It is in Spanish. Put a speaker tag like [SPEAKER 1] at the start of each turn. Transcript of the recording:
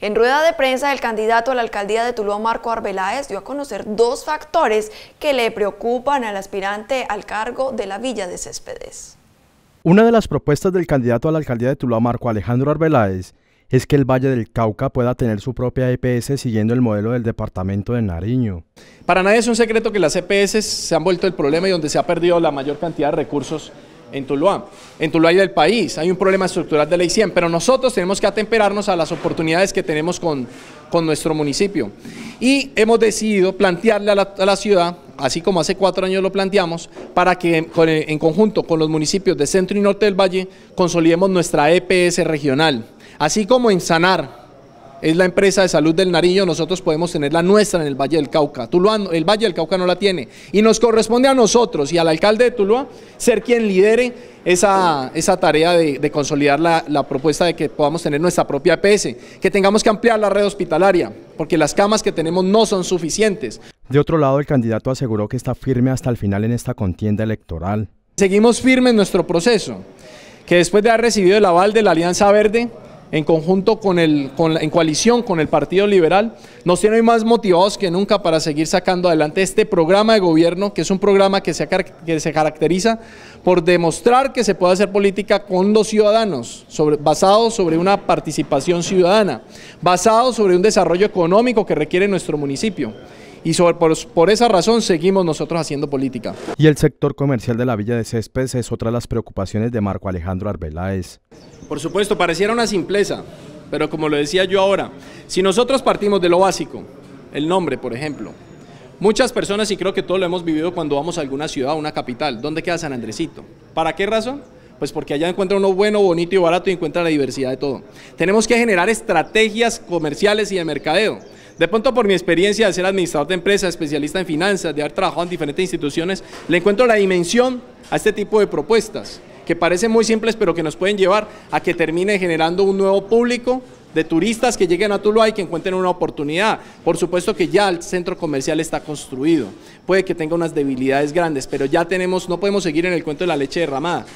[SPEAKER 1] En rueda de prensa, el candidato a la alcaldía de Tuluá, Marco Arbeláez, dio a conocer dos factores que le preocupan al aspirante al cargo de la Villa de Céspedes.
[SPEAKER 2] Una de las propuestas del candidato a la alcaldía de Tuluá, Marco Alejandro Arbeláez, es que el Valle del Cauca pueda tener su propia EPS siguiendo el modelo del departamento de Nariño.
[SPEAKER 1] Para nadie es un secreto que las EPS se han vuelto el problema y donde se ha perdido la mayor cantidad de recursos en Tuluá, en Tuluá del país. Hay un problema estructural de ley 100, pero nosotros tenemos que atemperarnos a las oportunidades que tenemos con, con nuestro municipio. Y hemos decidido plantearle a la, ciudad, así como hace cuatro años lo planteamos, para que en conjunto con los municipios de centro y norte del valle consolidemos nuestra EPS regional, así como en sanar es la empresa de salud del Nariño, nosotros podemos tener la nuestra en el Valle del Cauca. Tuluá, el Valle del Cauca no la tiene. Y nos corresponde a nosotros y al alcalde de Tuluá ser quien lidere esa, esa tarea de, consolidar la, la, propuesta de que podamos tener nuestra propia EPS, que tengamos que ampliar la red hospitalaria, porque las camas que tenemos no son suficientes. De otro lado, el candidato aseguró que está
[SPEAKER 2] firme hasta el final en esta contienda electoral.
[SPEAKER 1] Seguimos firmes en nuestro proceso, que después de haber recibido el aval de la Alianza Verde, en conjunto con el, en coalición con el Partido Liberal, nos tiene más motivados que nunca para seguir sacando adelante este programa de gobierno, que es un programa que se, caracteriza por demostrar que se puede hacer política con los ciudadanos, basado sobre una participación ciudadana, basado sobre un desarrollo económico que requiere nuestro municipio y por, por, esa razón seguimos nosotros haciendo política.
[SPEAKER 2] Y el sector comercial de la Villa de Céspedes es otra de las preocupaciones de Marco Alejandro Arbeláez.
[SPEAKER 1] Por supuesto, pareciera una simpleza, pero como lo decía yo ahora, si nosotros partimos de lo básico, el nombre, por ejemplo, muchas personas, y creo que todos lo hemos vivido cuando vamos a alguna ciudad, a una capital, ¿dónde queda San Andresito? ¿Para qué razón? Pues porque allá encuentra uno bueno, bonito y barato y encuentra la diversidad de todo. Tenemos que generar estrategias comerciales y de mercadeo. De pronto por mi experiencia de ser administrador de empresas, especialista en finanzas, de haber trabajado en diferentes instituciones, le encuentro la dimensión a este tipo de propuestas que parecen muy simples, pero que nos pueden llevar a que termine generando un nuevo público de turistas que lleguen a Tuluá y que encuentren una oportunidad. Por supuesto que ya el centro comercial está construido, puede que tenga unas debilidades grandes, pero ya tenemos, no podemos seguir en el cuento de la leche derramada.